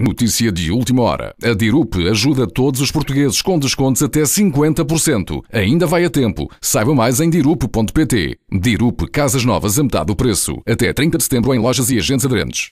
Notícia de última hora. A Dirup ajuda todos os portugueses com descontos até 50%. Ainda vai a tempo. Saiba mais em dirup.pt. Dirup Casas Novas a metade do preço. Até 30 de setembro em lojas e agentes aderentes.